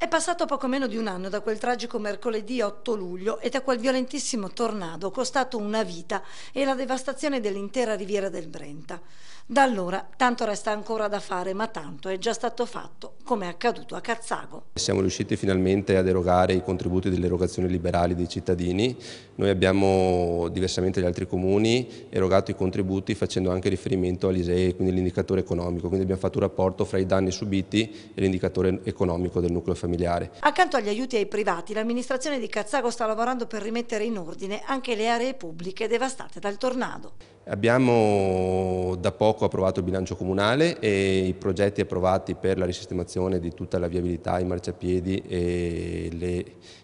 È passato poco meno di un anno da quel tragico mercoledì 8 luglio e da quel violentissimo tornado costato una vita e la devastazione dell'intera riviera del Brenta. Da allora tanto resta ancora da fare, ma tanto è già stato fatto, come è accaduto a Cazzago. Siamo riusciti finalmente ad erogare i contributi delle erogazioni liberali dei cittadini. Noi abbiamo, diversamente dagli altri comuni, erogato i contributi facendo anche riferimento all'ISEE, quindi l'indicatore economico. Quindi abbiamo fatto un rapporto fra i danni subiti e l'indicatore economico del nucleo familiare familiare. Accanto agli aiuti ai privati, l'amministrazione di Cazzago sta lavorando per rimettere in ordine anche le aree pubbliche devastate dal tornado. Abbiamo da poco approvato il bilancio comunale e i progetti approvati per la risistemazione di tutta la viabilità, i marciapiedi e le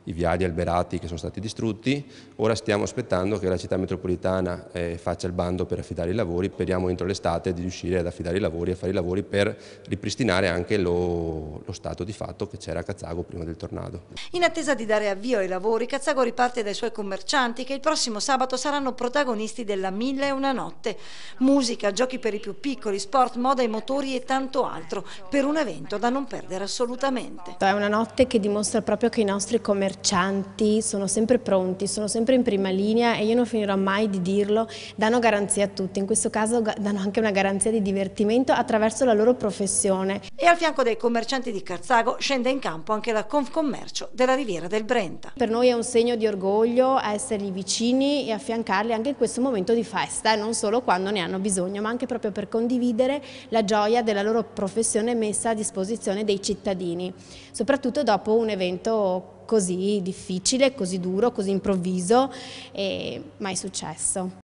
i viali alberati che sono stati distrutti, ora stiamo aspettando che la città metropolitana eh, faccia il bando per affidare i lavori, speriamo entro l'estate di riuscire ad affidare i lavori e fare i lavori per ripristinare anche lo, lo stato di fatto che c'era a Cazzago prima del tornado. In attesa di dare avvio ai lavori, Cazzago riparte dai suoi commercianti che il prossimo sabato saranno protagonisti della Mille e una notte. Musica, giochi per i più piccoli, sport, moda e motori e tanto altro, per un evento da non perdere assolutamente. È una notte che dimostra proprio che i nostri commercianti commercianti sono sempre pronti, sono sempre in prima linea e io non finirò mai di dirlo, danno garanzia a tutti, in questo caso danno anche una garanzia di divertimento attraverso la loro professione. E al fianco dei commercianti di Carzago scende in campo anche la Confcommercio della Riviera del Brenta. Per noi è un segno di orgoglio essergli vicini e affiancarli anche in questo momento di festa e non solo quando ne hanno bisogno, ma anche proprio per condividere la gioia della loro professione messa a disposizione dei cittadini, soprattutto dopo un evento così difficile, così duro, così improvviso e mai successo.